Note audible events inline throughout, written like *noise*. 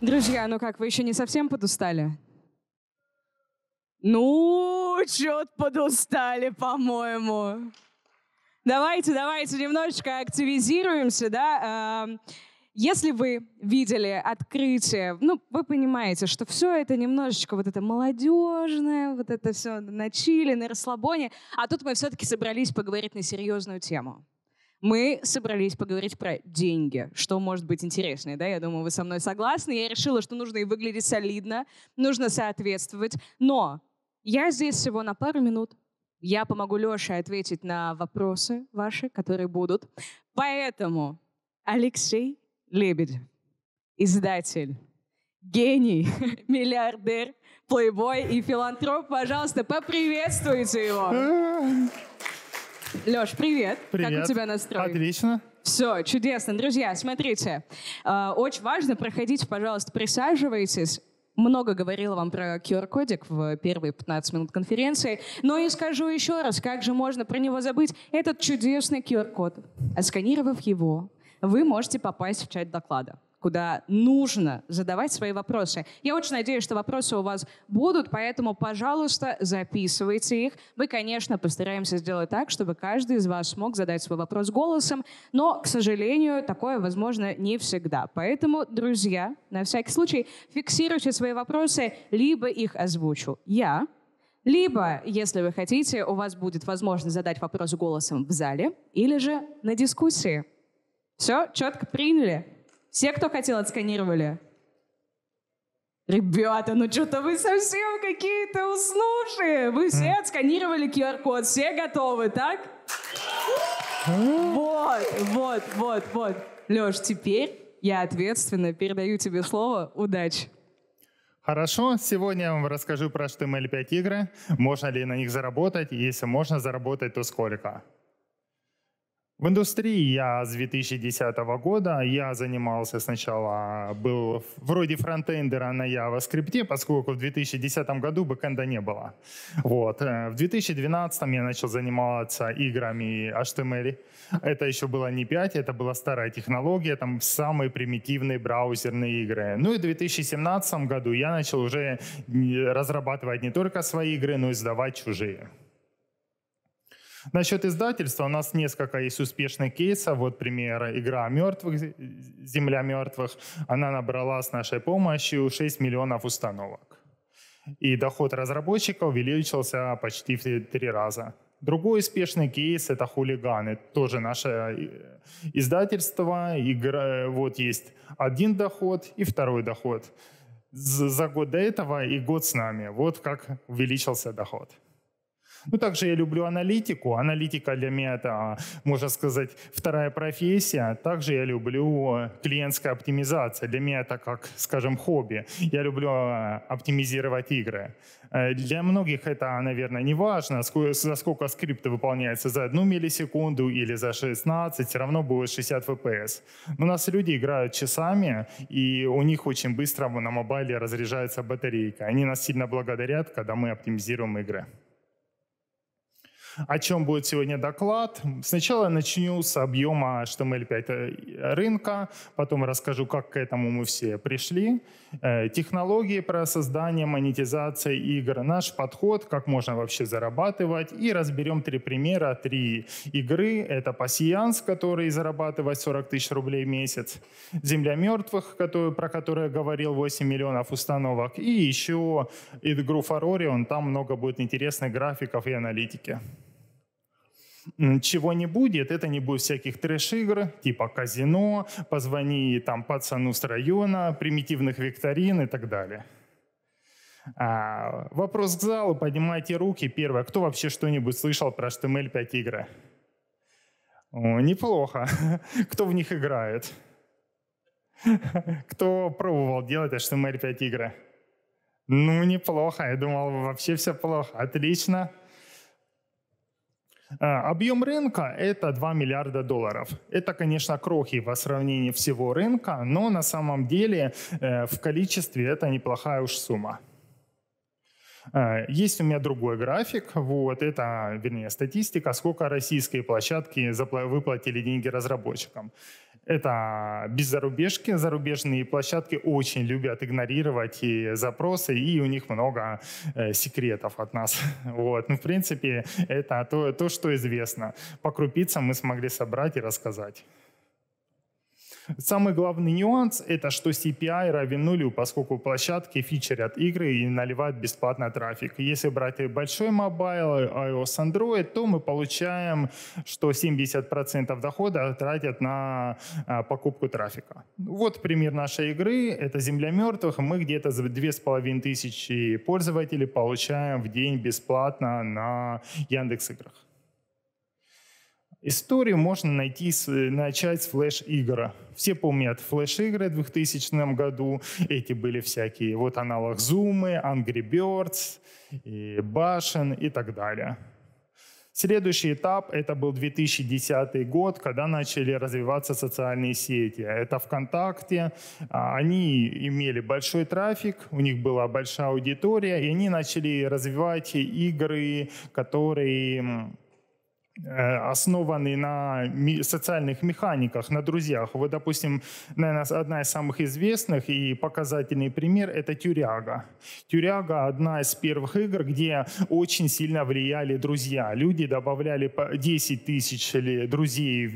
Друзья, ну как, вы еще не совсем подустали? Ну, чет подустали, по-моему. Давайте, давайте немножечко активизируемся, да. Эм, если вы видели открытие, ну, вы понимаете, что все это немножечко вот это молодежное, вот это все на чили, на расслабоне. А тут мы все-таки собрались поговорить на серьезную тему. Мы собрались поговорить про деньги, что может быть интереснее, да? Я думаю, вы со мной согласны. Я решила, что нужно и выглядеть солидно, нужно соответствовать. Но я здесь всего на пару минут, я помогу Лёше ответить на вопросы ваши, которые будут. Поэтому Алексей Лебедь, издатель, гений, *laughs* миллиардер, плейбой и филантроп, пожалуйста, поприветствуйте его. *laughs* Лёш, привет. Привет. Как у тебя настроение? Отлично. Все, чудесно. Друзья, смотрите, э, очень важно проходить, пожалуйста, присаживайтесь много говорила вам про QR-кодик в первые 15 минут конференции, но и скажу еще раз, как же можно про него забыть, этот чудесный QR-код. Отсканировав его, вы можете попасть в чат доклада куда нужно задавать свои вопросы. Я очень надеюсь, что вопросы у вас будут, поэтому, пожалуйста, записывайте их. Мы, конечно, постараемся сделать так, чтобы каждый из вас смог задать свой вопрос голосом, но, к сожалению, такое возможно не всегда. Поэтому, друзья, на всякий случай фиксируйте свои вопросы, либо их озвучу я, либо, если вы хотите, у вас будет возможность задать вопрос голосом в зале или же на дискуссии. Все, четко приняли. Все, кто хотел, отсканировали? Ребята, ну что-то вы совсем какие-то уснувшие. Вы все отсканировали QR-код, все готовы, так? вот, вот, вот, вот. Леш, теперь я ответственно передаю тебе слово. Удачи. Хорошо, сегодня я вам расскажу про HTML5 игры, можно ли на них заработать, и если можно заработать, то сколько. В индустрии я с 2010 года. Я занимался сначала, был вроде фронтендера на JavaScript, поскольку в 2010 году бэкэнда не было. Вот. Э, в 2012 я начал заниматься играми HTML. Это еще было не 5, это была старая технология, там самые примитивные браузерные игры. Ну и в 2017 году я начал уже разрабатывать не только свои игры, но и сдавать чужие. Насчет издательства у нас несколько есть успешных кейсов. Вот пример «Игра мертвых», «Земля мертвых». Она набрала с нашей помощью 6 миллионов установок. И доход разработчика увеличился почти в три раза. Другой успешный кейс — это «Хулиганы». Тоже наше э, издательство. Игра, э, вот есть один доход и второй доход. За год до этого и год с нами. Вот как увеличился доход. Ну, также я люблю аналитику. Аналитика для меня это, а, можно сказать, вторая профессия. Также я люблю э, клиентская оптимизация. Для меня это как, скажем, хобби. Я люблю а, оптимизировать игры. Э, для многих это, наверное, не важно, за сколько скрипт выполняется, за одну миллисекунду или за 16, все равно будет 60 FPS. Но у нас люди играют часами, и у них очень быстро на мобайле разряжается батарейка. Они нас сильно благодарят, когда мы оптимизируем игры о чем будет сегодня доклад. Сначала начну с объема HTML5 эм э, рынка, потом расскажу, как к этому мы все пришли, э, технологии про создание, монетизации игр, наш подход, как можно вообще зарабатывать, и разберем три примера, три игры. Это пассианс, который зарабатывает 40 тысяч рублей в месяц, «Земля мертвых», который, про которую я говорил, 8 миллионов установок, и еще игру Фарори, он там много будет интересных графиков и аналитики чего не будет, это не будет всяких трэш-игр, типа казино, позвони там пацану с района, примитивных викторин и так далее. А, вопрос к залу, поднимайте руки. Первое, кто вообще что-нибудь слышал про HTML5 игры? О, неплохо. *laughs* Кто в них играет? Кто пробовал делать HTML5 игры? Ну, неплохо. Я думал, вообще все плохо. Отлично. А, объем рынка – это 2 миллиарда долларов. Это, конечно, крохи во сравнении всего рынка, но на самом деле э, в количестве это неплохая уж сумма. А, есть у меня другой график, вот это, вернее, статистика, сколько российские площадки выплатили деньги разработчикам. Это без зарубежки. Зарубежные площадки очень любят игнорировать и запросы, и у них много э, секретов от нас. *laughs* Вот. Ну, в принципе, это то, то, что известно. По крупицам мы смогли собрать и рассказать. Самый главный нюанс — это что CPI равен нулю, поскольку площадки фичерят игры и наливают бесплатно трафик. Если брать большой мобайл, iOS, Android, то мы получаем, что 70% дохода тратят на а, покупку трафика. Вот пример нашей игры — это «Земля мертвых». Мы где-то за 2500 пользователей получаем в день бесплатно на Яндекс играх. Историю можно найти, начать с флеш-игр. Все помнят флеш-игры в 2000 году. Эти были всякие вот аналог Zoom, Angry Birds, и Башен и так далее. Следующий этап – это был 2010 год, когда начали развиваться социальные сети. Это ВКонтакте. А, они имели большой трафик, у них была большая аудитория, и они начали развивать игры, которые Э, основанный на социальных механиках, на друзьях. Вот, допустим, наверное, одна из самых известных и показательный пример – это «Тюряга». «Тюряга» – одна из первых игр, где очень сильно влияли друзья. Люди добавляли 10 тысяч друзей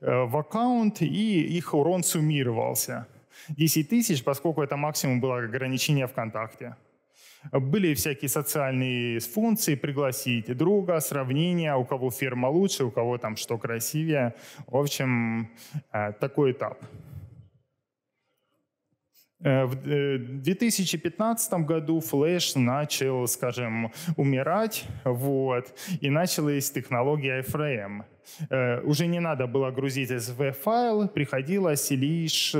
э, в аккаунт, и их урон суммировался. 10 тысяч, поскольку это максимум было ограничение ВКонтакте. Были всякие социальные функции, пригласить друга, сравнение, у кого фирма лучше, у кого там что красивее. В общем, э, такой этап. Э, в 2015 э, году Flash начал, скажем, умирать, вот, и началась технология iframe. Э, уже не надо было грузить SV-файл, приходилось лишь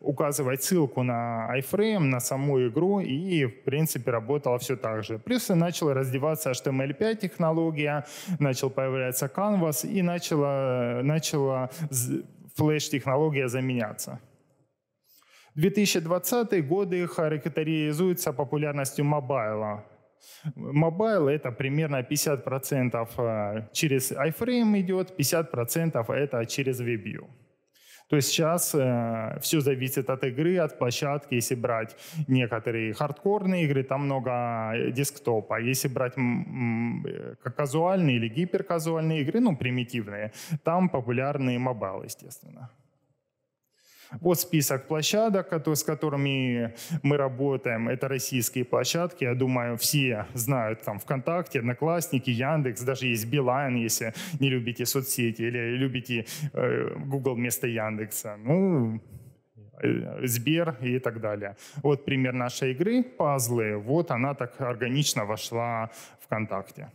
указывать ссылку на iframe, на саму игру, и, в принципе, работало все так же. Плюс начала раздеваться HTML5 технология, начал появляться Canvas, и начала, начала Flash технология заменяться. 2020 годы характеризуются популярностью мобайла. Мобайл – это примерно 50% э, через iFrame идет, 50% это через WebView. То есть сейчас э, все зависит от игры, от площадки. Если брать некоторые хардкорные игры, там много э, десктопа. Если брать м- э, казуальные или гиперказуальные игры, ну, примитивные, там популярны мобайл, естественно. Вот список площадок, с которыми мы работаем. Это российские площадки. Я думаю, все знают там ВКонтакте, Одноклассники, Яндекс, даже есть Билайн, если не любите соцсети или любите э, Google вместо Яндекса. Ну, э, Сбер и так далее. Вот пример нашей игры, пазлы, вот она так органично вошла ВКонтакте.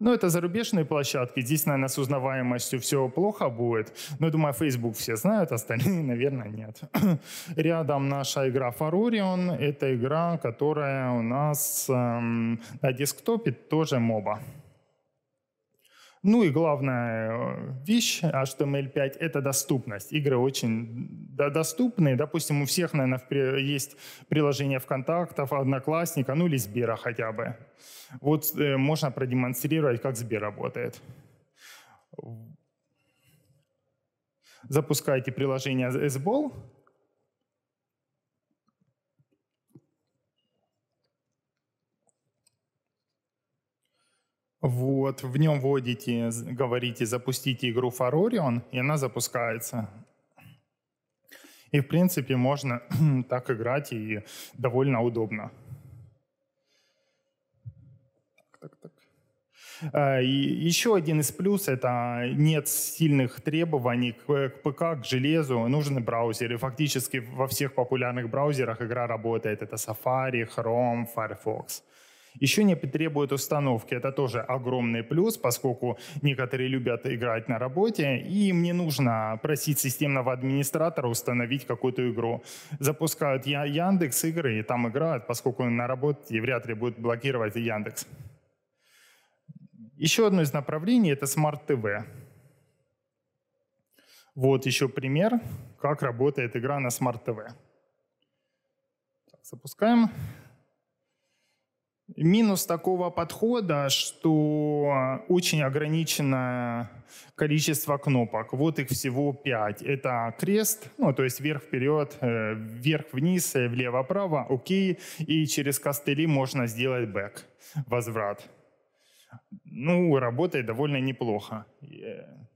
Ну, это зарубежные площадки. Здесь, наверное, с узнаваемостью все плохо будет. Но я думаю, Facebook все знают, остальные, *laughs* наверное, нет. *clears throat* Рядом наша игра Farorion. Это игра, которая у нас эм, на десктопе тоже моба. Ну и главная э, вещь HTML5 — это доступность. Игры очень доступны. Допустим, у всех, наверное, есть приложение ВКонтактов, Одноклассника, ну или Сбера хотя бы. Вот э, можно продемонстрировать, как Сбер работает. Запускаете приложение SBall — Вот, в нем вводите, говорите, запустите игру Farorion, и она запускается. И, в принципе, можно *clears throat* так играть, и довольно удобно. Так, так, так. А, и еще один из плюсов – это нет сильных требований э, к ПК, к железу. Нужны браузеры. Фактически во всех популярных браузерах игра работает. Это Safari, Chrome, Firefox. Еще не потребует установки. Это тоже огромный плюс, поскольку некоторые любят играть на работе, и им не нужно просить системного администратора установить какую-то игру. Запускают Яндекс игры и там играют, поскольку на работе вряд ли будут блокировать Яндекс. Еще одно из направлений — это смарт-ТВ. Вот еще пример, как работает игра на смарт-ТВ. Запускаем. Минус такого подхода, что очень ограниченное количество кнопок. Вот их всего пять. Это крест, ну, то есть вверх-вперед, э, вверх-вниз, э, влево-право, окей. И через костыли можно сделать бэк, возврат. Ну, работает довольно неплохо. Yeah.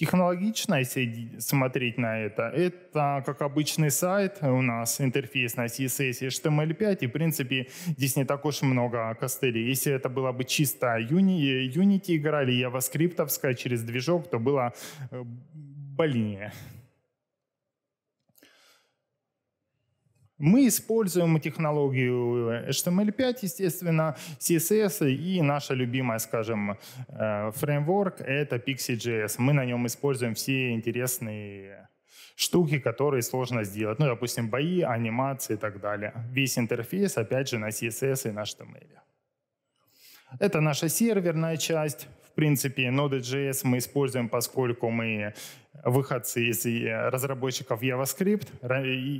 Технологично, если смотреть на это, это, как обычный сайт, у нас интерфейс на CSS и HTML5, и, в принципе, здесь не так уж много костылей. Если это было бы чисто э, Unity, Unity играли, яваскриптовская через движок, то было э, больнее. Мы используем технологию HTML5, эм естественно, CSS и наша любимая, скажем, э, фреймворк — это Pixie.js. Мы на нем используем все интересные штуки, которые сложно сделать. Ну, допустим, бои, анимации и так далее. Весь интерфейс, опять же, на CSS и на HTML. Эм это наша серверная часть принципе, Node.js мы используем, поскольку мы выходцы из э, разработчиков JavaScript,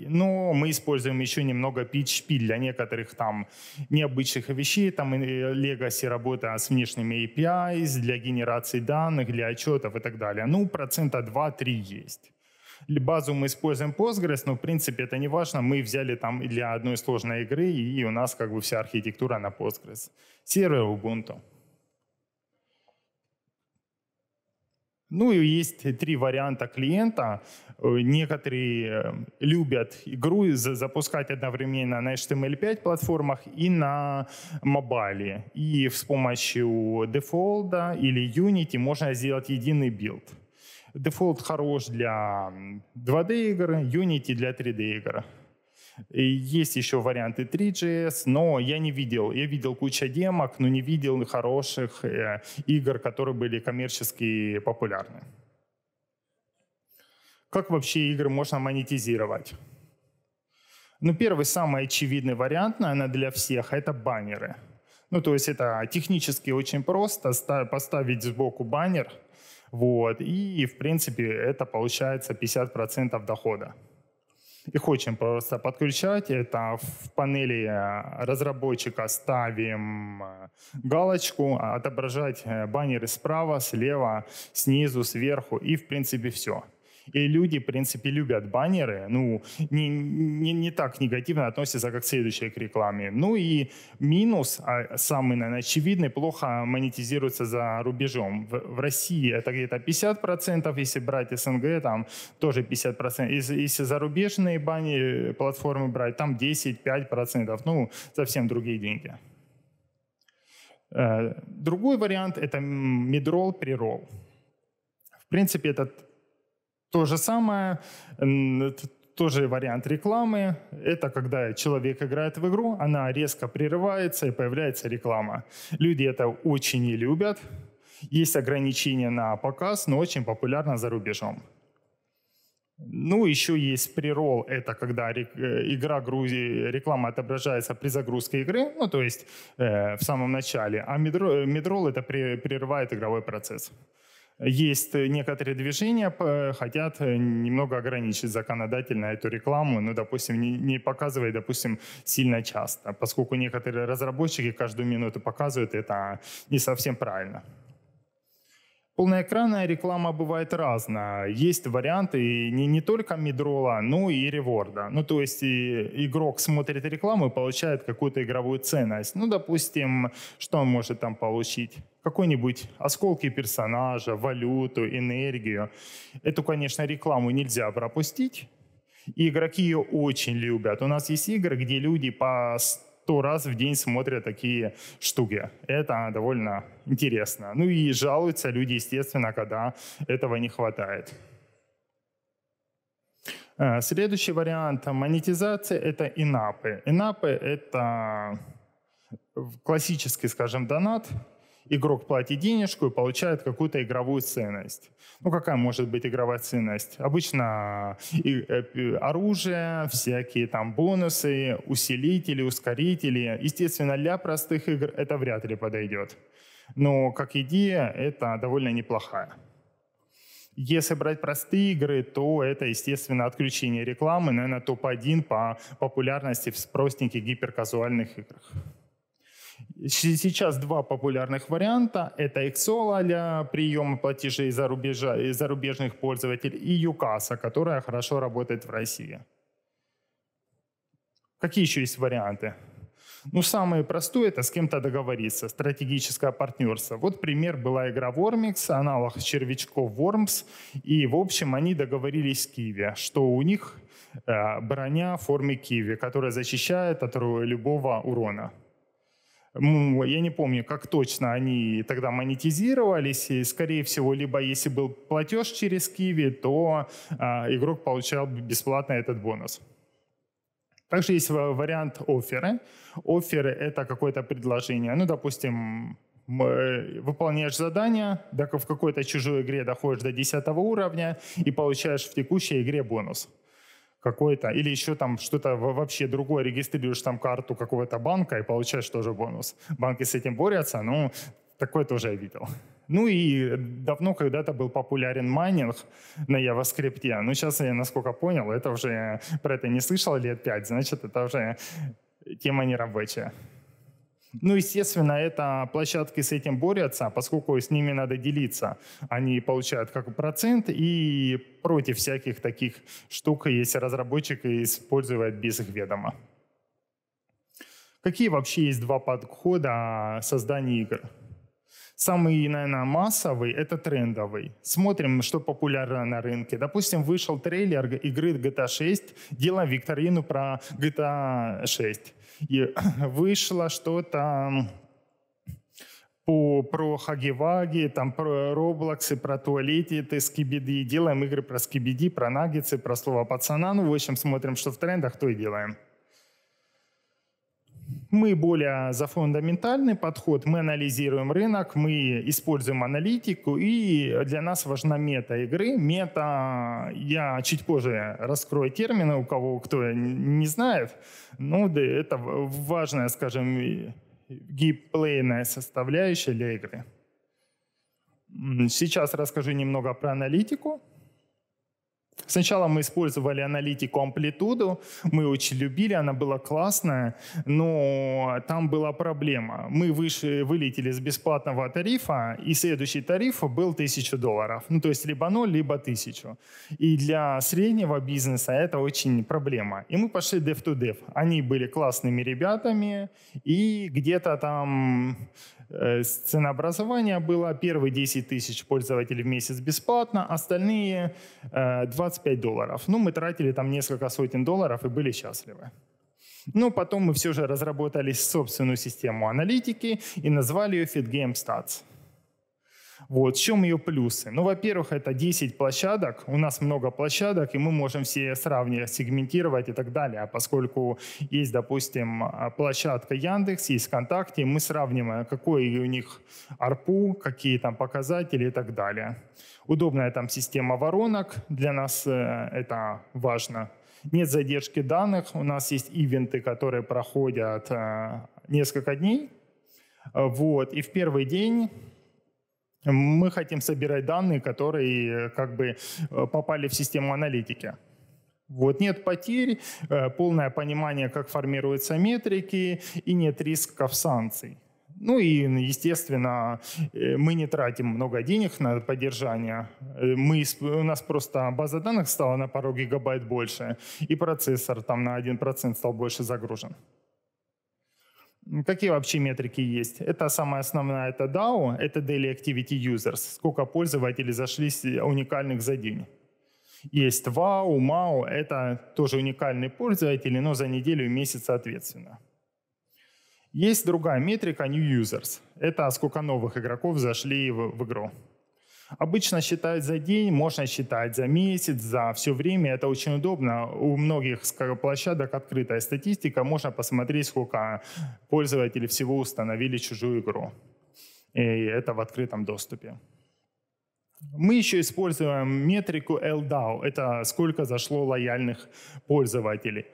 но мы используем еще немного PHP для некоторых там необычных вещей, там э, legacy работа с внешними API для генерации данных, для отчетов и так далее. Ну, процента 2-3 есть. Базу мы используем Postgres, но в принципе это не важно. Мы взяли там для одной сложной игры, и у нас как бы вся архитектура на Postgres. Сервер Ubuntu. Ну и есть три варианта клиента. Э, некоторые э, любят игру запускать одновременно на HTML5 эм платформах и на мобайле. И с помощью дефолда или Unity можно сделать единый билд. Дефолт хорош для 2D игр, Unity для 3D игр. Есть еще варианты 3GS, но я не видел. Я видел кучу демок, но не видел хороших э, игр, которые были коммерчески популярны. Как вообще игры можно монетизировать? Ну, первый, самый очевидный вариант, наверное, для всех – это баннеры. Ну, то есть это технически очень просто поставить сбоку баннер, вот, и, в принципе, это получается 50% дохода. И хочем просто подключать. Это в панели э, разработчика ставим э, галочку, а, отображать э, баннеры справа, слева, снизу, сверху и, в принципе, все. И люди, в принципе, любят баннеры, ну, не, не, не так негативно относятся, как следующие к рекламе. Ну и минус, а самый, наверное, очевидный, плохо монетизируется за рубежом. В, в России это где-то 50%, если брать СНГ, там тоже 50%. Если, если зарубежные бани, э, платформы брать, там 10-5%, ну, совсем другие деньги. Э, другой вариант – это мидрол, прирол. В принципе, этот то же самое, тоже вариант рекламы. Это когда человек играет в игру, она резко прерывается и появляется реклама. Люди это очень не любят. Есть ограничения на показ, но очень популярно за рубежом. Ну, еще есть прирол, это когда э, игра грузи, реклама отображается при загрузке игры, ну, то есть э, в самом начале. А э, медрол, медрол это прерывает игровой процесс есть некоторые движения, хотят э, немного ограничить законодательно эту рекламу, но, ну, допустим, не, не допустим, сильно часто, поскольку некоторые разработчики каждую минуту показывают, это не совсем правильно. Полноэкранная реклама бывает разная. Есть варианты не, не только мидрола, но и реворда. Ну, то есть и игрок смотрит рекламу и получает какую-то игровую ценность. Ну, допустим, что он может там получить? Какой-нибудь осколки персонажа, валюту, энергию. Эту, конечно, рекламу нельзя пропустить. И игроки ее очень любят. У нас есть игры, где люди по кто раз в день смотрят такие штуки. Это довольно интересно. Ну и жалуются люди, естественно, когда этого не хватает. Э, следующий вариант монетизации – это инапы. Инапы – это классический, скажем, донат, игрок платит денежку и получает какую-то игровую ценность. Ну, какая может быть игровая ценность? Обычно э, оружие, всякие там бонусы, усилители, ускорители. Естественно, для простых игр это вряд ли подойдет. Но как идея это довольно неплохая. Если брать простые игры, то это, естественно, отключение рекламы, наверное, топ-1 по популярности в спроснике гиперказуальных играх. Сейчас два популярных варианта. Это Exola для приема платежей за рубежа, э, зарубежных пользователей и Юкаса, которая хорошо работает в России. Какие еще есть варианты? Ну, самое простое – это с кем-то договориться, стратегическое партнерство. Вот пример была игра Wormix аналог червячков Worms, и, в общем, они договорились с Киви, что у них э, броня в форме Киви, которая защищает от любого урона я не помню, как точно они тогда монетизировались, и, скорее всего, либо если был платеж через Киви, то а, игрок получал бесплатно этот бонус. Также есть вариант офферы. Офферы — это какое-то предложение. Ну, допустим, э, выполняешь задание, да, в какой-то чужой игре доходишь до 10 уровня и получаешь в текущей игре бонус какой-то, или еще там что-то вообще другое, регистрируешь там карту какого-то банка и получаешь тоже бонус. Банки с этим борются, ну такое тоже я видел. Ну и давно когда-то был популярен майнинг на JavaScript, но сейчас я, насколько понял, это уже про это не слышал лет пять, значит, это уже тема нерабочая. Ну, естественно, это площадки с этим борются, поскольку с ними надо делиться. Они получают как процент, и против всяких таких штук, если разработчик использует без их ведома. Какие вообще есть два подхода создания игр? Самый, наверное, массовый — это трендовый. Смотрим, что популярно на рынке. Допустим, вышел трейлер игры GTA 6, делаем викторину про GTA 6 и *clears throat* вышло что-то по, про Хагиваги, там про Роблоксы, про туалеты, туалетиты, скибиди. Делаем игры про скибиди, про наггетсы, про слово пацана. Ну, в общем, смотрим, что в трендах, то и делаем. Мы более за фундаментальный подход, мы анализируем рынок, мы используем аналитику, и для нас важна мета игры. Мета, я чуть позже раскрою термины, у кого кто не знает, ну да, это важная, скажем, гейплейная составляющая для игры. Сейчас расскажу немного про аналитику. Сначала мы использовали аналитику амплитуду, мы очень любили, она была классная, но там была проблема. Мы выше, вылетели с бесплатного тарифа, и следующий тариф был 1000 долларов. Ну, то есть либо 0, либо 1000. И для среднего бизнеса это очень проблема. И мы пошли dev to dev. Они были классными ребятами, и где-то там Э, ценообразования было первые 10 тысяч пользователей в месяц бесплатно, остальные 25 э, долларов. Ну, мы тратили там несколько сотен долларов и были счастливы. Но ну, потом мы все же разработали собственную систему аналитики и назвали ее FitGameStats. Вот, в чем ее плюсы? Ну, во-первых, это 10 площадок, у нас много площадок, и мы можем все сравнивать, сегментировать и так далее, а поскольку есть, допустим, а, площадка Яндекс, есть ВКонтакте, мы сравниваем, какой у них ARPU, какие там показатели и так далее. Удобная там система воронок, для нас э, это важно. Нет задержки данных, у нас есть ивенты, которые проходят э, несколько дней, э, вот, и в первый день мы хотим собирать данные, которые э, как бы э, попали в систему аналитики. Вот нет потерь, э, полное понимание, как формируются метрики, и нет рисков санкций. Ну и, естественно, мы не тратим много денег на поддержание. Мы, у нас просто база данных стала на пару гигабайт больше, и процессор там на 1% стал больше загружен. Какие вообще метрики есть? Это самая основная, это DAO, это Daily Activity Users, сколько пользователей зашли э, уникальных за день. Есть VAU, MAU, это тоже уникальные пользователи, но за неделю и месяц соответственно. Есть другая метрика New Users. Это сколько новых игроков зашли в, в игру. Обычно считают за день, можно считать за месяц, за все время. Это очень удобно. У многих площадок открытая статистика. Можно посмотреть, сколько пользователей всего установили чужую игру. И это в открытом доступе. Мы еще используем метрику LDAO. Это сколько зашло лояльных пользователей.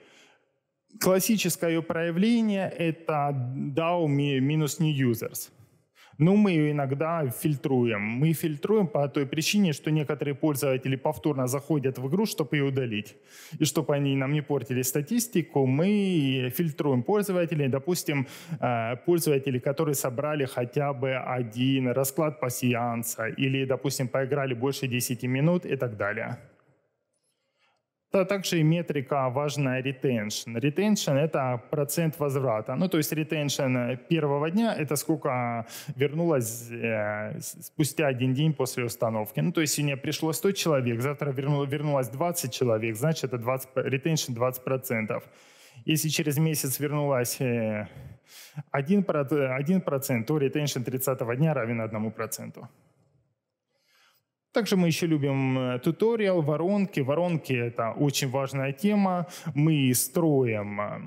Классическое ее проявление — это DAO минус new users но мы ее иногда фильтруем. Мы фильтруем по той причине, что некоторые пользователи повторно заходят в игру, чтобы ее удалить. И чтобы они нам не портили статистику, мы фильтруем пользователей. Допустим, э, пользователи, которые собрали хотя бы один расклад пассианса или, допустим, поиграли больше 10 минут и так далее. Также и метрика важная retention. Retention — это процент возврата. Ну, то есть retention первого дня — это сколько вернулось э, спустя один день после установки. Ну, то есть сегодня пришло 100 человек, завтра верну, вернулось 20 человек, значит, это 20, retention 20%. Если через месяц вернулось э, 1%, 1%, то retention 30 дня равен 1%. Также мы еще любим э, туториал, воронки. Воронки — это очень важная тема. Мы строим э,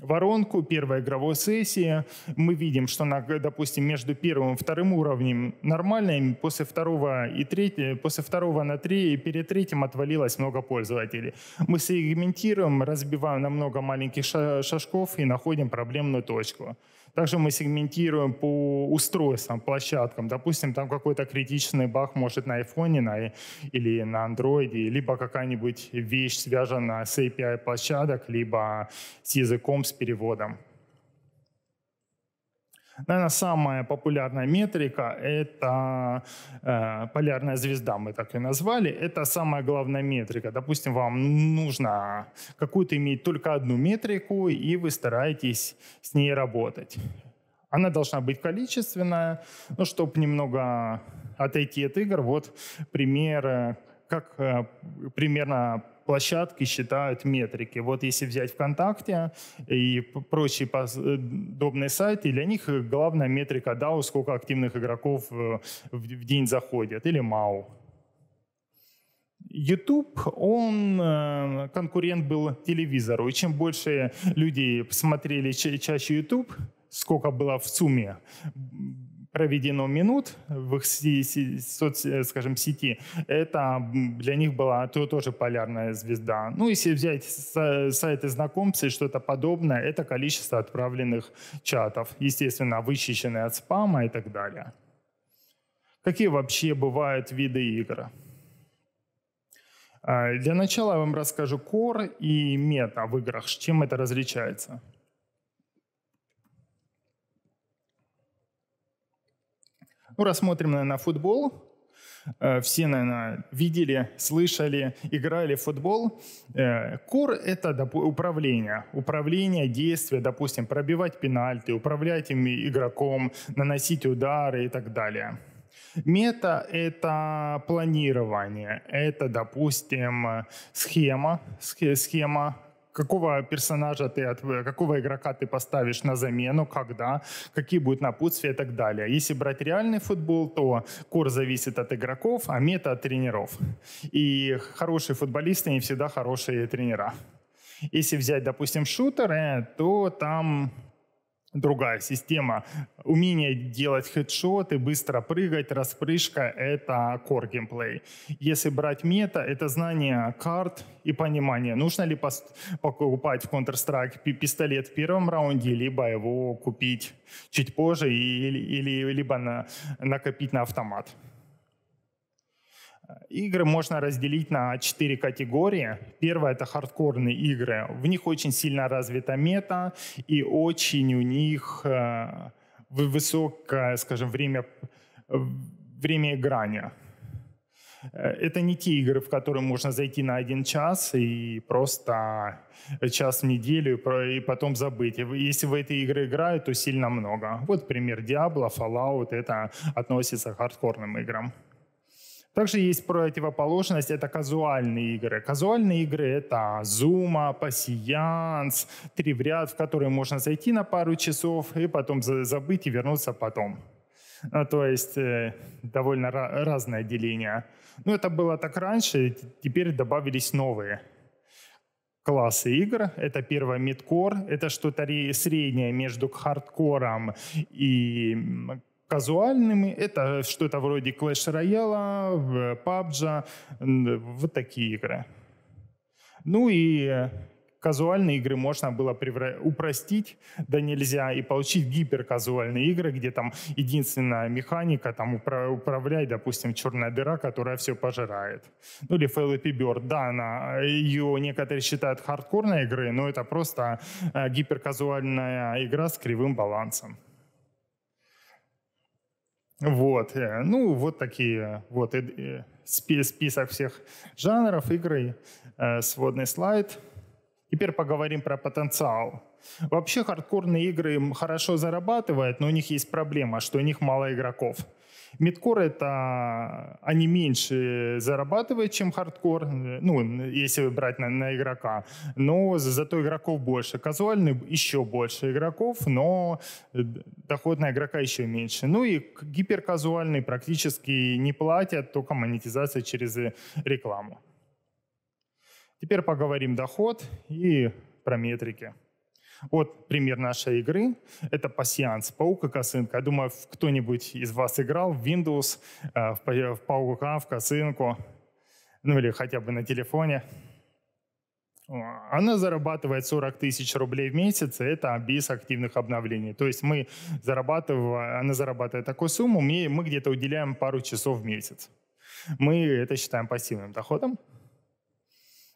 воронку, первая игровой сессии. Мы видим, что, на, допустим, между первым и вторым уровнем нормально, после второго, и третье после второго на три, и перед третьим отвалилось много пользователей. Мы сегментируем, разбиваем на много маленьких шажков и находим проблемную точку. Также мы сегментируем по устройствам, площадкам. Допустим, там какой-то критичный баг может на iPhone на, или на Android, либо какая-нибудь вещь связана с API площадок, либо с языком, с переводом. Наверное, самая популярная метрика – это э, полярная звезда, мы так и назвали. Это самая главная метрика. Допустим, вам нужно какую-то иметь только одну метрику, и вы стараетесь с ней работать. Она должна быть количественная, но чтобы немного отойти от игр, вот пример, э, как э, примерно площадки считают метрики. Вот если взять ВКонтакте и прочие подобные э, сайты, для них главная метрика DAO, сколько активных игроков э, в день заходят, или MAU. YouTube, он э, конкурент был телевизору. И чем больше людей смотрели чаще YouTube, сколько было в сумме, проведено минут в их соц, э, скажем, сети, это для них была то, тоже полярная звезда. Ну, если взять сайты знакомцы и что-то подобное, это количество отправленных чатов, естественно, вычищенные от спама и так далее. Какие вообще бывают виды игр? А, для начала я вам расскажу core и мета в играх, чем это различается. Ну, рассмотрим, наверное, футбол. Э, все, наверное, видели, слышали, играли в футбол. Э, кор — это управление. Управление, действия, допустим, пробивать пенальты, управлять ими игроком, наносить удары и так далее. Мета — это планирование, это, допустим, схема, схема какого персонажа ты, какого игрока ты поставишь на замену, когда, какие будут напутствия и так далее. Если брать реальный футбол, то кор зависит от игроков, а мета от тренеров. И хорошие футболисты не всегда хорошие тренера. Если взять, допустим, шутеры, то там другая система. Умение делать хедшоты, быстро прыгать, распрыжка — это core геймплей. Если брать мета, это знание карт и понимание, нужно ли покупать в Counter-Strike пистолет в первом раунде, либо его купить чуть позже, или, или либо на, накопить на автомат. Игры можно разделить на четыре категории. Первая — это хардкорные игры. В них очень сильно развита мета, и очень у них э, высокое, скажем, время, время играния. Э, это не те игры, в которые можно зайти на один час и просто час в неделю и потом забыть. Если в эти игры играют, то сильно много. Вот пример Diablo, Fallout, это относится к хардкорным играм. Также есть противоположность, это казуальные игры. Казуальные игры — это зума, пассианс, три в ряд, в которые можно зайти на пару часов и потом забыть и вернуться потом. Ну, то есть э, довольно ra- разное деление. Ну, это было так раньше, теперь добавились новые классы игр. Это первое мидкор, это что-то среднее между хардкором и казуальными. Это что-то вроде Clash Royale, PUBG, э, вот такие игры. Ну и казуальные игры можно было превра... упростить, да нельзя, и получить гиперказуальные игры, где там единственная механика, там упра... управляй, допустим, черная дыра, которая все пожирает. Ну или Flappy Bird, да, она, ее некоторые считают хардкорной игрой, но это просто э, гиперказуальная игра с кривым балансом. Вот, э, ну, вот такие, вот э, э, список всех жанров игры, сводный слайд. Теперь поговорим про потенциал. Вообще хардкорные игры хорошо зарабатывают, но у них есть проблема, что у них мало игроков. Мидкор это они меньше зарабатывают, чем хардкор, ну, если брать на, на игрока, но зато игроков больше. Казуальный еще больше игроков, но э, доход на игрока еще меньше. Ну и гиперказуальный практически не платят, только монетизация через э, рекламу. Теперь поговорим доход и про метрики. Вот пример нашей игры. Это пассианс «Паука косынка». Я думаю, кто-нибудь из вас играл в Windows, э, в «Паука», в «Косынку», ну или хотя бы на телефоне. Она зарабатывает 40 тысяч рублей в месяц, это без активных обновлений. То есть мы зарабатываем, она зарабатывает такую сумму, мы, мы где-то уделяем пару часов в месяц. Мы это считаем пассивным доходом.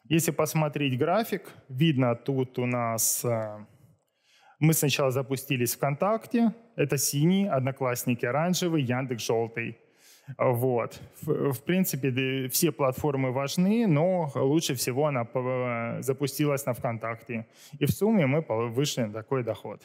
Если посмотреть график, видно тут у нас э, мы сначала запустились ВКонтакте, это синий, Одноклассники оранжевый, Яндекс желтый. Вот. В, в принципе, все платформы важны, но лучше всего она э, запустилась на ВКонтакте. И в сумме мы вышли на такой доход.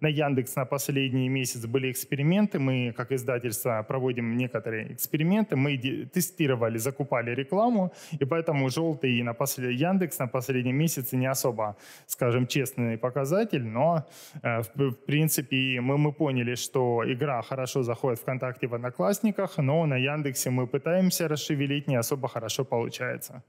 На Яндекс на последний месяц были эксперименты. Мы, как издательство, проводим некоторые эксперименты. Мы тестировали, закупали рекламу, и поэтому желтый на послед... Яндекс на последний месяц не особо, скажем, честный показатель, но, э, в, в принципе, мы, мы поняли, что игра хорошо заходит ВКонтакте в Одноклассниках, но на Яндексе мы пытаемся расшевелить, не особо хорошо получается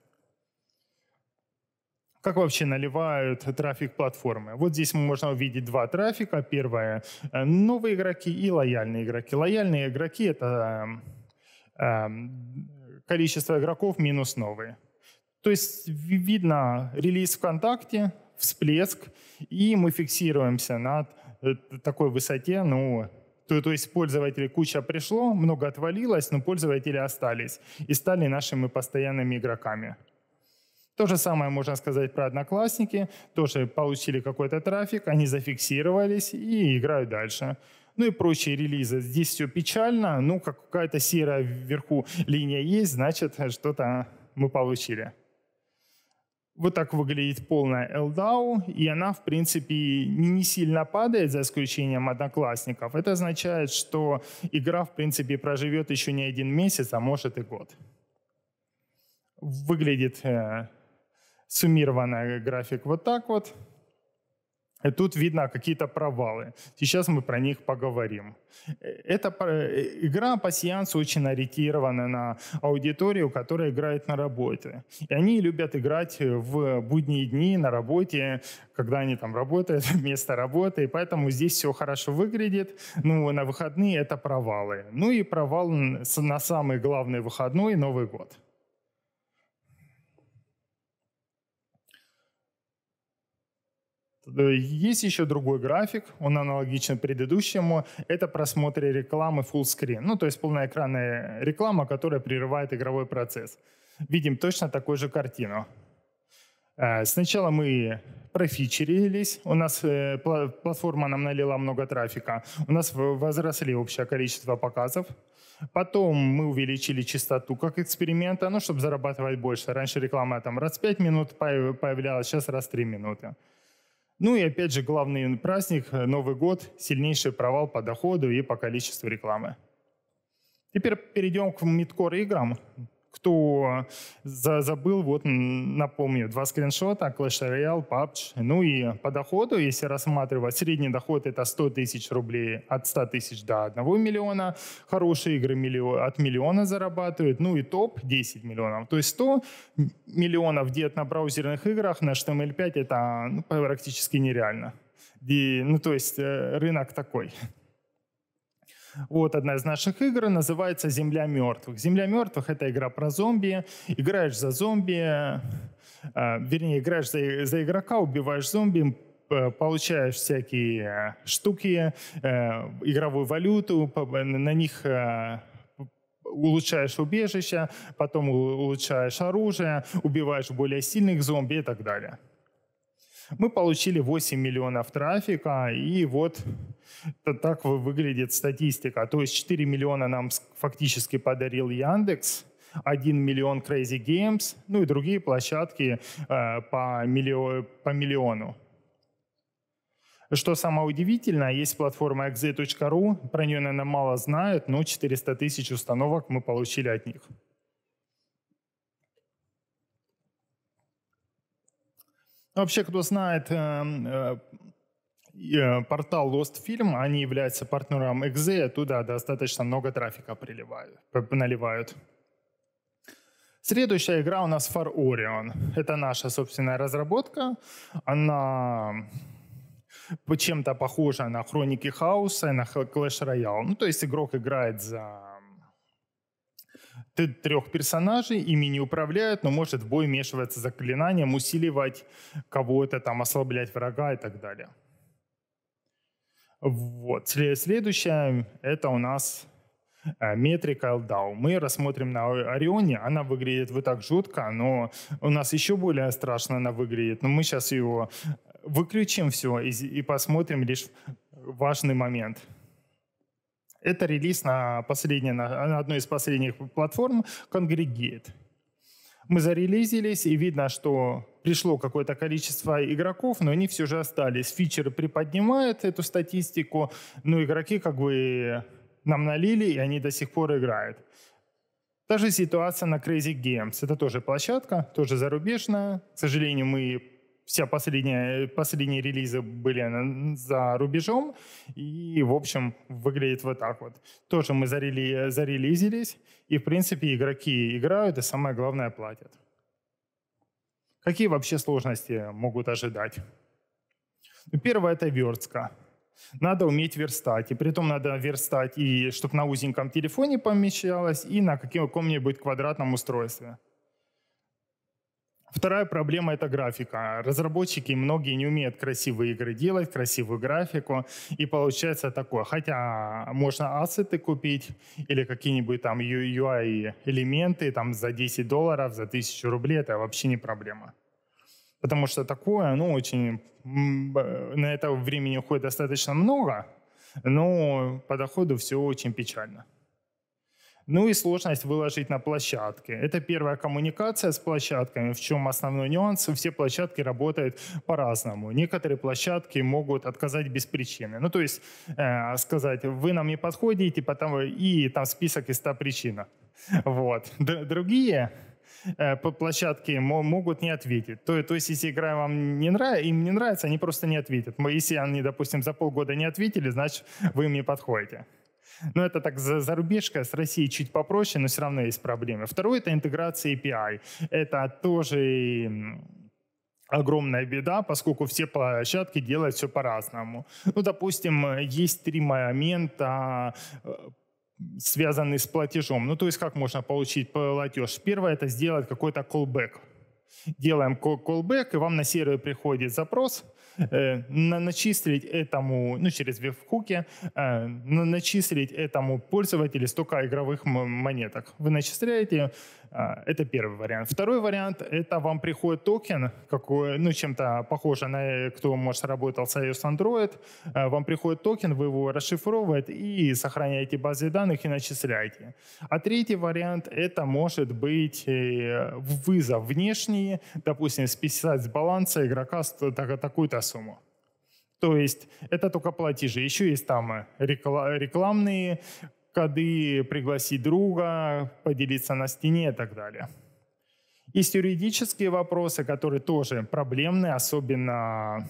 как вообще наливают трафик платформы. Вот здесь можно увидеть два трафика. Первое э, — новые игроки и лояльные игроки. Лояльные игроки — это э, эм, количество игроков минус новые. То есть видно релиз ВКонтакте, всплеск, и мы фиксируемся на э, такой высоте, ну, то, то есть пользователей куча пришло, много отвалилось, но пользователи остались и стали нашими постоянными игроками. То же самое можно сказать про одноклассники, тоже получили какой-то трафик, они зафиксировались и играют дальше. Ну и прочие релизы. Здесь все печально, ну какая-то серая вверху линия есть, значит что-то мы получили. Вот так выглядит полная LDAO, и она, в принципе, не сильно падает, за исключением одноклассников. Это означает, что игра, в принципе, проживет еще не один месяц, а может и год. Выглядит э, суммированный график вот так вот. И тут видно какие-то провалы. Сейчас мы про них поговорим. Э, Эта э, игра по сеансу очень ориентирована на аудиторию, которая играет на работе. И они любят играть э, в будние дни на работе, когда они там работают, *laughs* место работы. И поэтому здесь все хорошо выглядит. Ну, на выходные это провалы. Ну и провал на самый главный выходной — Новый год. Э, есть еще другой график, он аналогичен предыдущему. Это просмотры рекламы full screen, ну то есть полноэкранная реклама, которая прерывает игровой процесс. Видим точно такую же картину. Э, сначала мы профичерились, у нас э, платформа нам налила много трафика, у нас возросли общее количество показов, потом мы увеличили частоту как эксперимента, ну, чтобы зарабатывать больше. Раньше реклама там раз 5 минут появлялась, сейчас раз 3 минуты. Ну и опять же главный праздник, э, Новый год, сильнейший провал по доходу и по количеству рекламы. Теперь перейдем к мидкор играм кто за, забыл, вот напомню, два скриншота, Clash Royale, PUBG. Ну и по доходу, если рассматривать, средний доход это 100 тысяч рублей от 100 тысяч до 1 миллиона. Хорошие игры миллион, от миллиона зарабатывают. Ну и топ 10 миллионов. То есть 100 миллионов где-то на браузерных играх на HTML5 эм это ну, практически нереально. И, ну, то есть э, рынок такой. Вот одна из наших игр называется «Земля мертвых». «Земля мертвых» — это игра про зомби. Играешь за зомби, э, вернее, играешь за, за игрока, убиваешь зомби, получаешь всякие э, штуки, э, игровую валюту, на них улучшаешь убежище, потом улучшаешь оружие, убиваешь более сильных зомби и так далее. Мы получили 8 миллионов трафика, и вот так выглядит статистика. То есть 4 миллиона нам фактически подарил Яндекс, 1 миллион Crazy Games, ну и другие площадки э, по, по миллиону. Что самое удивительное, есть платформа exe.ru, про нее, наверное, мало знают, но 400 тысяч установок мы получили от них. Вообще, кто знает э, э, э, портал Lost Film, они являются партнером Exe, туда достаточно много трафика приливают, наливают. Следующая игра у нас Far Orion. Это наша собственная разработка. Она чем-то похожа на Хроники Хаоса и на Clash Royale. Ну, то есть игрок играет за ты трех персонажей, ими не управляют, но может в бой вмешиваться заклинанием, усиливать кого-то, там, ослаблять врага и так далее. Вот. Следующая — это у нас э, метрика LDAO. Мы рассмотрим на Орионе, она выглядит вот так жутко, но у нас еще более страшно она выглядит, но мы сейчас его э, выключим все и посмотрим лишь важный момент — это релиз на, последней, на одной из последних платформ Congregate. Мы зарелизились, и видно, что пришло какое-то количество игроков, но они все же остались. Фичеры приподнимают эту статистику, но игроки как бы нам налили, и они до сих пор играют. Та же ситуация на Crazy Games. Это тоже площадка, тоже зарубежная. К сожалению, мы все последние, последние релизы были за рубежом, и, в общем, выглядит вот так вот. Тоже мы зарели, зарелизились, и, в принципе, игроки играют, и самое главное, платят. Какие вообще сложности могут ожидать? Ну, первое – это верстка. Надо уметь верстать, и при том надо верстать, и чтобы на узеньком телефоне помещалось, и на каком-нибудь квадратном устройстве – Вторая проблема — это графика. Разработчики многие не умеют красивые игры делать, красивую графику, и получается такое. Хотя можно ассеты купить или какие-нибудь там UI-элементы там за 10 долларов, за 1000 рублей — это вообще не проблема. Потому что такое, ну, очень... На это времени уходит достаточно много, но по доходу все очень печально. Ну и сложность выложить на площадке. Это первая коммуникация с площадками, в чем основной нюанс. Все площадки работают по-разному. Некоторые площадки могут отказать без причины. Ну то есть э, сказать, вы нам не подходите, потому и там список из 100 причин. Вот. другие э, по площадке могут не ответить. То, то есть, если игра вам не нравится, им не нравится, они просто не ответят. Если они, допустим, за полгода не ответили, значит, вы им не подходите. Но это так за, рубежка с Россией чуть попроще, но все равно есть проблемы. Второе — это интеграция API. Это тоже огромная беда, поскольку все площадки делают все по-разному. Ну, допустим, есть три момента э, связанные с платежом. Ну, то есть как можно получить платеж? Первое – это сделать какой-то callback делаем callback, и вам на сервер приходит запрос, э, начислить этому, ну, через веб-хуки, э, начислить этому пользователю столько игровых монеток. Вы начисляете, а, это первый вариант. Второй вариант — это вам приходит токен, какой, ну, чем-то похоже на, кто, может, работал с iOS Android. А, вам приходит токен, вы его расшифровываете и сохраняете базы данных и начисляете. А третий вариант — это может быть э, вызов внешний, допустим, списать с баланса игрока такую-то сумму. То есть это только платежи. Еще есть там рекламные коды пригласить друга, поделиться на стене и так далее. Есть юридические вопросы, которые тоже проблемные, особенно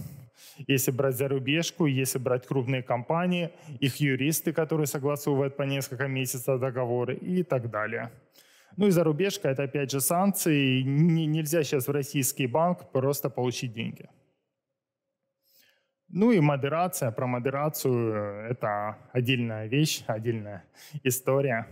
если брать зарубежку, если брать крупные компании, их юристы, которые согласовывают по несколько месяцев договоры и так далее. Ну и зарубежка – это опять же санкции. Нельзя сейчас в российский банк просто получить деньги. Ну и модерация. Про модерацию э, это отдельная вещь, отдельная история.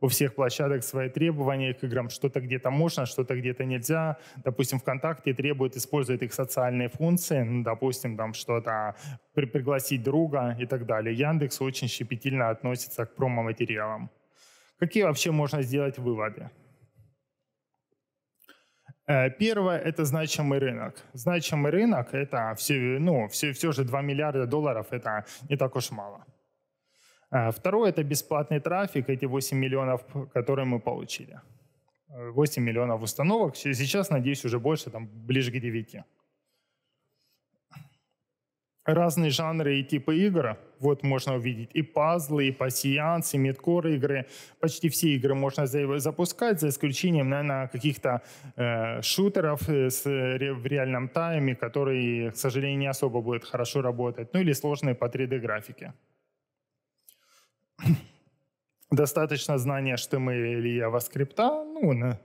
У всех площадок свои требования к играм. Что-то где-то можно, что-то где-то нельзя. Допустим, ВКонтакте требует использовать их социальные функции. Ну, допустим, там что-то при пригласить друга и так далее. Яндекс очень щепетильно относится к промо-материалам. Какие вообще можно сделать выводы? Э, первое – это значимый рынок. Значимый рынок – это все, ну, все, все же 2 миллиарда долларов – это не так уж мало. Э, второе – это бесплатный трафик, эти 8 миллионов, которые мы получили. 8 э, миллионов установок, сейчас, надеюсь, уже больше, там, ближе к 9 разные жанры и типы игр. Вот можно увидеть и пазлы, и пассианс, и медкор игры. Почти все игры можно запускать, за исключением, наверное, каких-то э, шутеров э, с, в реальном тайме, которые, к сожалению, не особо будут хорошо работать. Ну или сложные по 3D-графике. *clears throat* Достаточно знания HTML эм или JavaScript, ну, на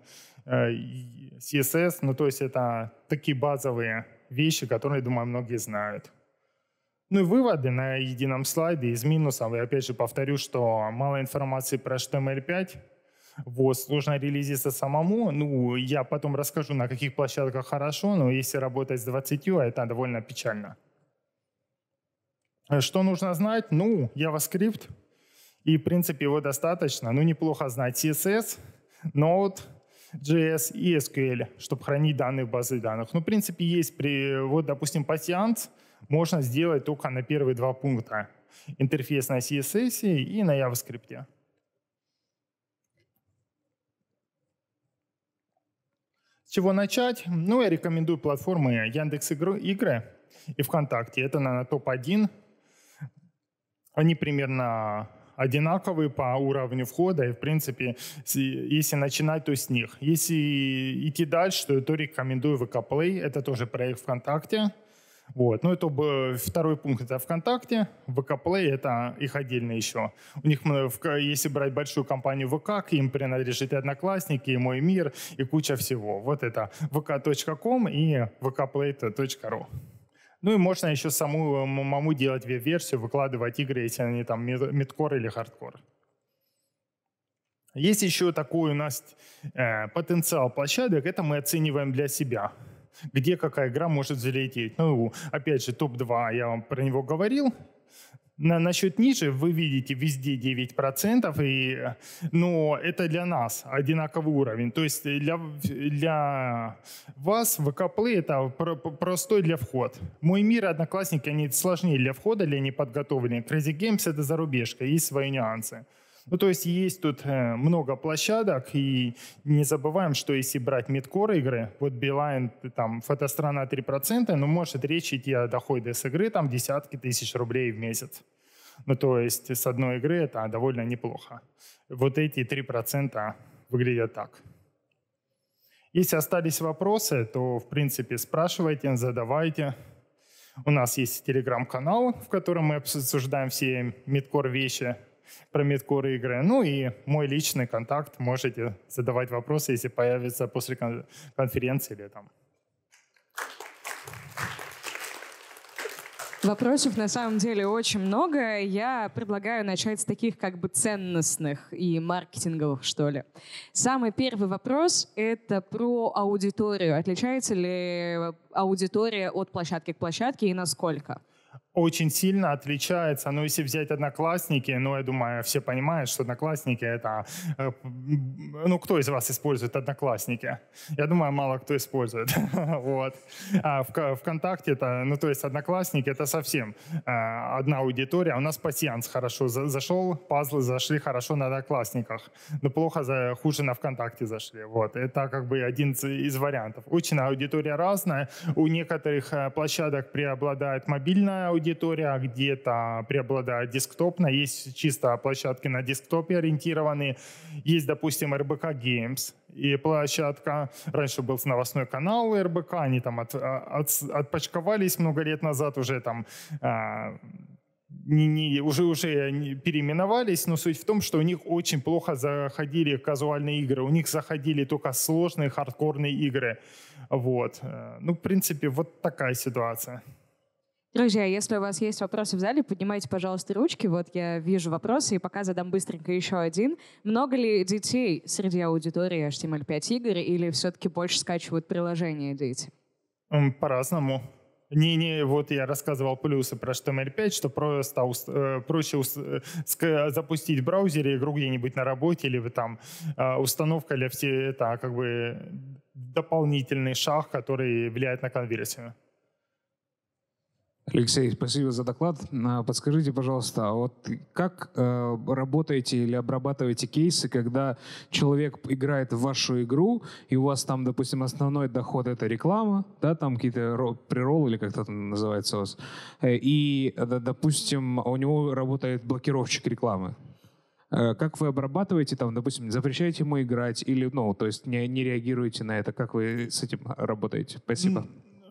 CSS, э, ну то есть это такие базовые вещи, которые, думаю, многие знают. Ну и выводы на едином слайде из минусов. Я опять же повторю, что мало информации про HTML5. Вот, сложно релизиться самому. Ну, я потом расскажу, на каких площадках хорошо, но если работать с 20, а это довольно печально. Э, что нужно знать? Ну, JavaScript, и, в принципе, его достаточно. Ну, неплохо знать CSS, Node, JS и SQL, чтобы хранить данные в базы данных. Ну, в принципе, есть, при, вот, допустим, Patience — можно сделать только на первые два пункта. Интерфейс на CSS и на JavaScript. С чего начать? Ну, я рекомендую платформы Яндекс Игры и ВКонтакте. Это, наверное, топ-1. Они примерно одинаковые по уровню входа, и, в принципе, если начинать, то с них. Если идти дальше, то, то рекомендую VK Play, это тоже проект ВКонтакте. Вот. Ну, это э, второй пункт, это ВКонтакте, ВК-плей, это их отдельно еще. У них, если брать большую компанию ВК, к им принадлежит и Одноклассники, и Мой Мир, и куча всего. Вот это vk.com и vkplay.ru. Ну и можно еще саму э, маму делать веб-версию, выкладывать игры, если они там мидкор или хардкор. Есть еще такой у нас э, потенциал площадок, это мы оцениваем для себя – где какая игра может залететь. Ну, опять же, топ-2, я вам про него говорил. На, насчет ниже вы видите везде 9%, и, но это для нас одинаковый уровень. То есть для, для вас ВК Play это про, простой для вход. Мой мир, одноклассники, они сложнее для входа, для неподготовленных. Crazy Games это зарубежка, есть свои нюансы. Ну, то есть есть тут э, много площадок, и не забываем, что если брать мидкор игры, вот Билайн, э, там, фотострана 3%, ну, может речь идти о доходе с игры, там, десятки тысяч рублей в месяц. Ну, то есть с одной игры это довольно неплохо. Вот эти 3% выглядят так. Если остались вопросы, то, в принципе, спрашивайте, задавайте. У нас есть телеграм-канал, в котором мы обсуждаем все медкор вещи – про медкоры игры. Ну и мой личный контакт. Можете задавать вопросы, если появится после кон конференции или там. Вопросов на самом деле очень много. Я предлагаю начать с таких как бы ценностных и маркетинговых, что ли. Самый первый вопрос — это про аудиторию. Отличается ли аудитория от площадки к площадке и насколько? очень сильно отличается. Ну, если взять одноклассники, ну, я думаю, все понимают, что одноклассники это... Э, ну, кто из вас использует одноклассники? Я думаю, мало кто использует. *laughs* вот. А в, ВКонтакте это, ну, то есть одноклассники это совсем э, одна аудитория. У нас пассианс хорошо зашел, пазлы зашли хорошо на одноклассниках, но плохо, за, хуже на ВКонтакте зашли. Вот. Это как бы один из вариантов. Очень аудитория разная. У некоторых э, площадок преобладает мобильная аудитория, аудитория, а где-то преобладает десктопно, есть чисто площадки на десктопе ориентированные, есть, допустим, РБК Games, и площадка. Раньше был новостной канал РБК, они там от, а, от, отпочковались много лет назад, уже там э, не, не, уже, уже переименовались, но суть в том, что у них очень плохо заходили казуальные игры, у них заходили только сложные хардкорные игры. Вот. Э, ну, в принципе, вот такая ситуация. Друзья, если у вас есть вопросы в зале, поднимайте, пожалуйста, ручки. Вот я вижу вопросы, и пока задам быстренько еще один. Много ли детей среди аудитории HTML5 игр, или все-таки больше скачивают приложения дети? По-разному. Не, не, вот я рассказывал плюсы про HTML5, что просто э, проще ус, э, запустить в браузере игру где-нибудь на работе или там а, установка для все это как бы дополнительный шаг, который влияет на конверсию. Алексей, спасибо за доклад. А, подскажите, пожалуйста, а вот как э, работаете или обрабатываете кейсы, когда человек играет в вашу игру, и у вас там, допустим, основной доход — это реклама, да, там какие-то приролы или как это называется у вас, э, и, допустим, у него работает блокировщик рекламы. Э, как вы обрабатываете там, допустим, запрещаете ему играть или, ну, то есть не, не реагируете на это? Как вы с этим работаете? Спасибо.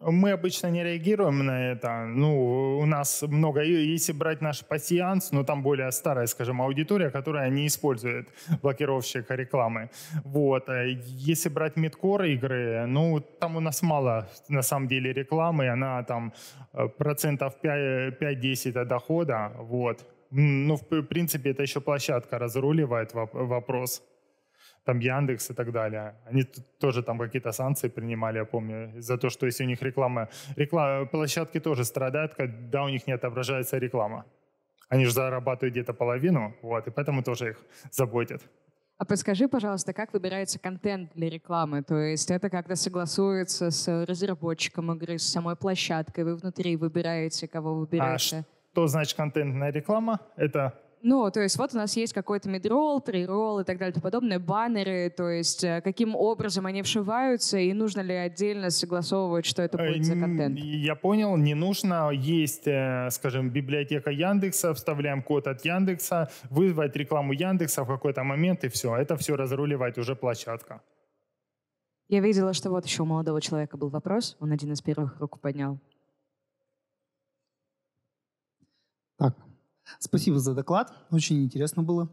Мы обычно не реагируем на это. Ну, у нас много, если брать наш пассианс, но ну, там более старая, скажем, аудитория, которая не использует блокировщик рекламы. Вот. Э, если брать мидкор игры, ну, там у нас мало, на самом деле, рекламы. Она там э, процентов 5-10 от дохода. Вот. Ну, в принципе, это еще площадка разруливает вопрос там Яндекс и так далее. Они тоже там какие-то санкции принимали, я помню, за то, что если у них реклама... реклама площадки тоже страдают, когда у них не отображается реклама. Они же зарабатывают где-то половину, вот, и поэтому тоже их заботят. А подскажи, пожалуйста, как выбирается контент для рекламы? То есть это когда согласуется с разработчиком игры, с самой площадкой, вы внутри выбираете, кого а выбираете? А что значит контентная реклама? Это ну, то есть вот у нас есть какой-то мидролл, трирол и так далее и тому подобное, баннеры, то есть э, каким образом они вшиваются и нужно ли отдельно согласовывать, что это э, будет за контент? Я понял, не нужно. Есть, э, скажем, библиотека Яндекса, вставляем код от Яндекса, вызвать рекламу Яндекса в какой-то момент и все. Это все разруливает уже площадка. Я видела, что вот еще у молодого человека был вопрос, он один из первых руку поднял. Спасибо за доклад, очень интересно было.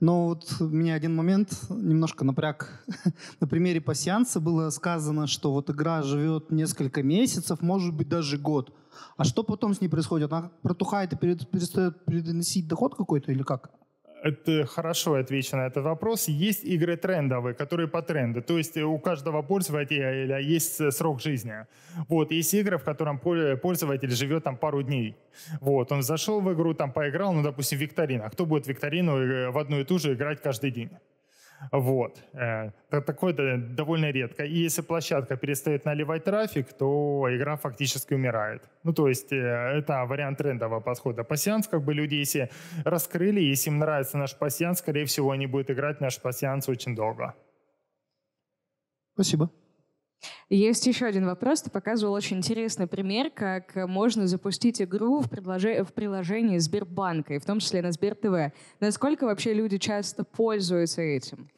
Но вот меня один момент немножко напряг. *laughs* На примере пассианса было сказано, что вот игра живет несколько месяцев, может быть даже год. А что потом с ней происходит? Она протухает и перестает приносить доход какой-то или как? Это хорошо отвечу на этот вопрос. Есть игры трендовые, которые по тренду. То есть э, у каждого пользователя а, а, есть э, срок жизни. Вот, есть игры, в котором пользователь живет там пару дней. Вот, он зашел в игру, там поиграл, ну, допустим, викторина. Кто будет викторину э, в одну и ту же играть каждый день? Вот. Э, такое довольно редко. И если площадка перестает наливать трафик, то игра фактически умирает. Ну, то есть э, это вариант трендового подхода. Пассианс, как бы люди, если раскрыли, если им нравится наш пассианс, скорее всего, они будут играть наш пассианс очень долго. Спасибо. Есть еще один вопрос. Ты показывал очень интересный пример, как можно запустить игру в, предложи... в приложении Сбербанка, и в том числе на Сбер ТВ. Насколько вообще люди часто пользуются этим?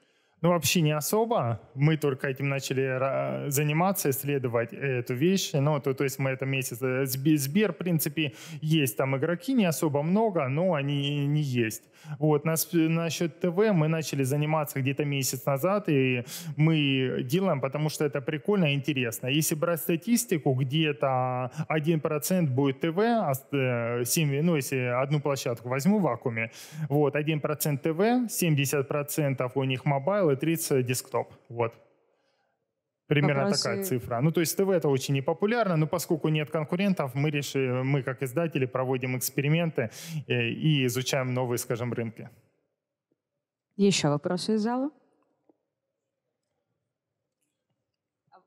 Ну, вообще не особо. Мы только этим начали заниматься, исследовать эту вещь. Ну, то, то есть мы это месяц... Э, Сбер, в принципе, есть там игроки, не особо много, но они не есть. Вот, нас, насчет ТВ мы начали заниматься где-то месяц назад, и мы делаем, потому что это прикольно и интересно. Если брать статистику, где-то 1% будет ТВ, 7, а э, ну, если одну площадку возьму в вакууме, вот, 1% ТВ, 70% у них мобайл, файл 30 десктоп. Вот. Примерно Вопросы... такая цифра. Ну, то есть ТВ это очень непопулярно, но поскольку нет конкурентов, мы, решили, мы как издатели проводим эксперименты э, и изучаем новые, скажем, рынки. Еще вопросы из зала?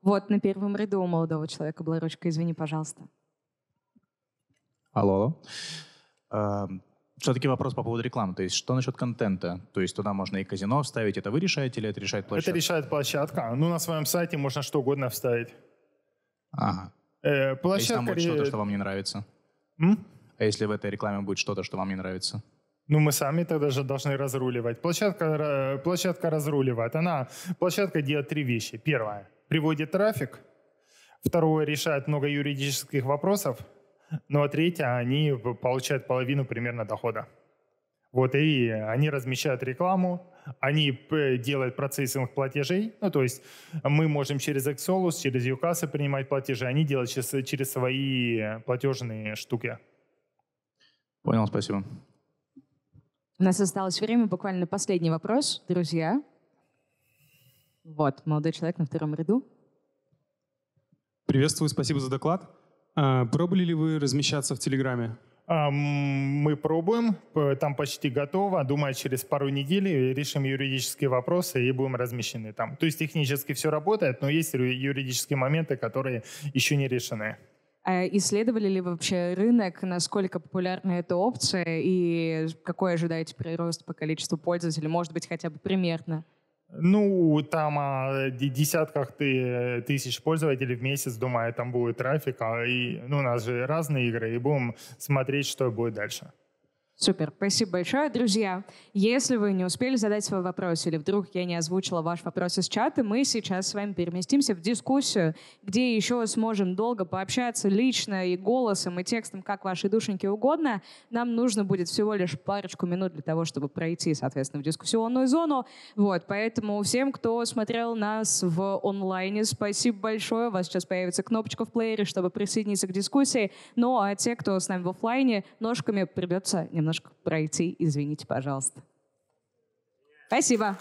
Вот на первом ряду у молодого человека была ручка, извини, пожалуйста. Алло. Эм, все-таки вопрос по поводу рекламы. То есть что насчет контента? То есть туда можно и казино вставить. Это вы решаете или это решает площадка? Это решает площадка. Ну, на своем сайте можно что угодно вставить. Ага. Э, площадка... А если там будет что-то, что вам не нравится? М? А если в этой рекламе будет что-то, что вам не нравится? Ну, мы сами тогда же должны разруливать. Площадка, площадка разруливает. Она, площадка делает три вещи. Первое, приводит трафик. Второе, решает много юридических вопросов ну а третья, они получают половину примерно дохода. Вот и они размещают рекламу, они э, делают процессинг платежей, ну то есть мы можем через Exolus, через Юкасы принимать платежи, они делают через, через свои платежные штуки. Понял, спасибо. У нас осталось время, буквально последний вопрос, друзья. Вот, молодой человек на втором ряду. Приветствую, спасибо за доклад. А, пробовали ли вы размещаться в Телеграме? Мы пробуем, там почти готово. Думаю, через пару недель решим юридические вопросы и будем размещены там. То есть технически все работает, но есть юридические моменты, которые еще не решены. А исследовали ли вообще рынок, насколько популярна эта опция и какой ожидаете прирост по количеству пользователей, может быть, хотя бы примерно? Ну, там о а, десятках ты, тысяч пользователей в месяц, думаю, там будет трафик, а, и ну, у нас же разные игры, и будем смотреть, что будет дальше. Супер, спасибо большое. Друзья, если вы не успели задать свой вопрос или вдруг я не озвучила ваш вопрос из чата, мы сейчас с вами переместимся в дискуссию, где еще сможем долго пообщаться лично и голосом, и текстом, как вашей душеньке угодно. Нам нужно будет всего лишь парочку минут для того, чтобы пройти, соответственно, в дискуссионную зону. Вот, поэтому всем, кто смотрел нас в онлайне, спасибо большое. У вас сейчас появится кнопочка в плеере, чтобы присоединиться к дискуссии. Ну а те, кто с нами в офлайне, ножками придется немного немножко пройти. Извините, пожалуйста. Спасибо.